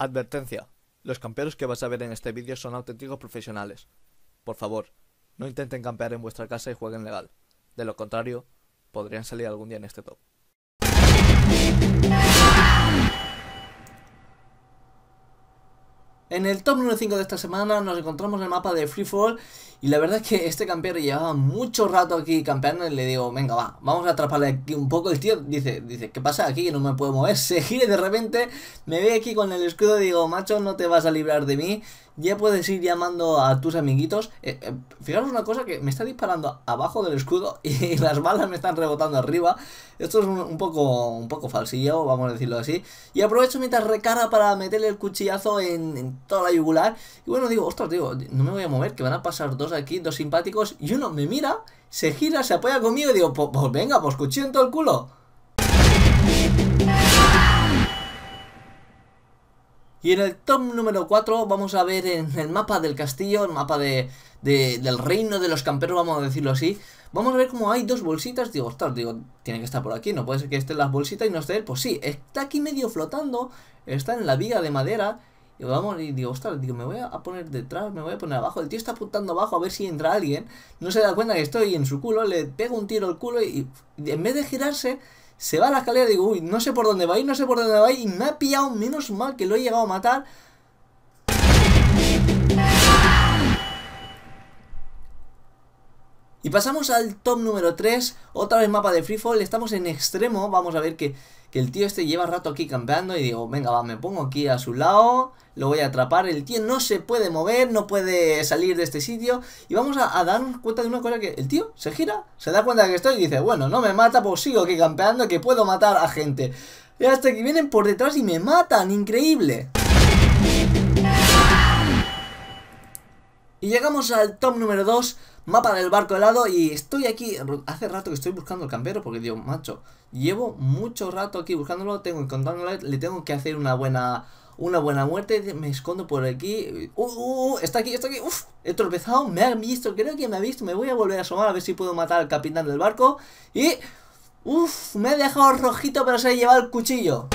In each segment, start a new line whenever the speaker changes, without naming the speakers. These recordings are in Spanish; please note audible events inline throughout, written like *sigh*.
Advertencia. Los camperos que vas a ver en este vídeo son auténticos profesionales. Por favor, no intenten campear en vuestra casa y jueguen legal. De lo contrario, podrían salir algún día en este top. En el top número 5 de esta semana nos encontramos en el mapa de Free Fall y la verdad es que este campeón llevaba mucho rato aquí campeando y le digo, venga va, vamos a atraparle aquí un poco. El tío dice, dice, ¿qué pasa aquí? Que no me puedo mover. *laughs* Se gira de repente me ve aquí con el escudo y digo, macho, no te vas a librar de mí ya puedes ir llamando a tus amiguitos. Eh, eh, fijaros una cosa que me está disparando abajo del escudo *laughs* y las balas me están rebotando arriba. Esto es un, poco un poco falsillo, vamos a decirlo así. Y aprovecho mientras recarga para meterle el cuchillazo en, toda la yugular. Y bueno, digo, ostras, digo, no me voy a mover, que van a pasar dos aquí, dos simpáticos. Y uno me mira, se gira, se apoya conmigo y digo, pues, pues venga, pues cuchillo en todo el culo. Y en el top número 4 vamos a ver en el mapa del castillo, el mapa de, del reino de los camperos, vamos a decirlo así. Vamos a ver cómo hay dos bolsitas, digo, ostras, digo, tiene que estar por aquí, no puede ser que estén las bolsitas y no esté Pues sí, está aquí medio flotando, está en la viga de madera vamos, y digo, ostras, digo, me voy a poner detrás, me voy a poner abajo. El tío está apuntando abajo a ver si entra alguien. No se da cuenta que estoy en su culo, le pego un tiro al culo y, en vez de girarse, se va a la escalera. Digo, uy, no sé por dónde va a ir, no sé por dónde va Y me ha pillado, menos mal que lo he llegado a matar. Y pasamos al top número 3, otra vez mapa de Freefall, estamos en extremo, vamos a ver que, el tío este lleva rato aquí campeando y digo, venga va, me pongo aquí a su lado, lo voy a atrapar, el tío no se puede mover, no puede salir de este sitio y vamos a, dar cuenta de una cosa que el tío se gira, se da cuenta de que estoy y dice, bueno, no me mata, pues sigo aquí campeando que puedo matar a gente. Y hasta que vienen por detrás y me matan, increíble. Y llegamos al top número 2, mapa del barco helado y estoy aquí, hace rato que estoy buscando el campero porque dios, macho, llevo mucho rato aquí buscándolo, tengo que encontrarlo le tengo que hacer una buena una buena muerte, me escondo por aquí, uh, uh, uh está aquí, está aquí, uff, he tropezado, me ha visto, creo que me ha visto, me voy a volver a asomar a ver si puedo matar al capitán del barco y... Uf, me he dejado rojito pero se ha llevado el cuchillo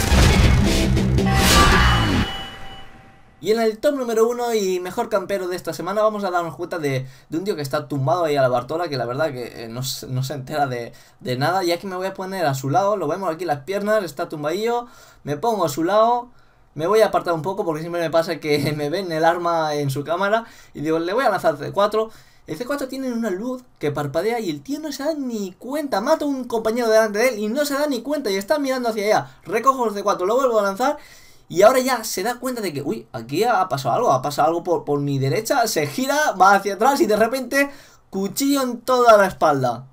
Y en el top número uno y mejor campero de esta semana vamos a darnos cuenta de, un tío que está tumbado ahí a la Bartola, que la verdad que eh, no, no, se entera de, de nada. Y aquí me voy a poner a su lado, lo vemos aquí las piernas, está tumbadillo, me pongo a su lado... Me voy a apartar un poco porque siempre me pasa que *laughs* me ven el arma en su cámara y digo, le voy a lanzar C4. El C4 tiene una luz que parpadea y el tío no se da ni cuenta. Mata a un compañero delante de él y no se da ni cuenta y está mirando hacia allá. Recojo el C4, lo vuelvo a lanzar y ahora ya se da cuenta de que, uy, aquí ha pasado algo, ha pasado algo por, por mi derecha, se gira, va hacia atrás y de repente cuchillo en toda la espalda.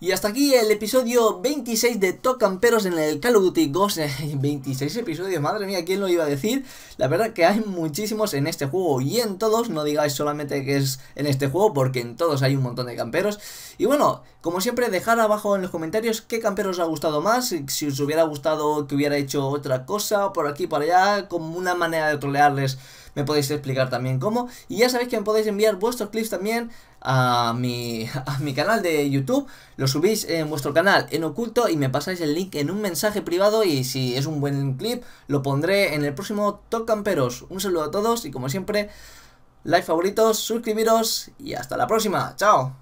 Y hasta aquí el episodio 26 de Top Camperos en el Call of Duty Ghost. *laughs* 26 episodios, madre mía, ¿quién lo iba a decir? La verdad que hay muchísimos en este juego y en todos, no digáis solamente que es en este juego porque en todos hay un montón de camperos. Y bueno, como siempre, dejar abajo en los comentarios qué camperos os ha gustado más, si os hubiera gustado que hubiera hecho otra cosa por aquí, por allá, como una manera de trolearles me podéis explicar también cómo. Y ya sabéis que me podéis enviar vuestros clips también a mi, *laughs* a mi canal de YouTube, lo subís en vuestro canal en oculto y me pasáis el link en un mensaje privado y si es un buen clip lo pondré en el próximo Top Camperos. Un saludo a todos y como siempre, like favoritos, suscribiros y hasta la próxima. Chao.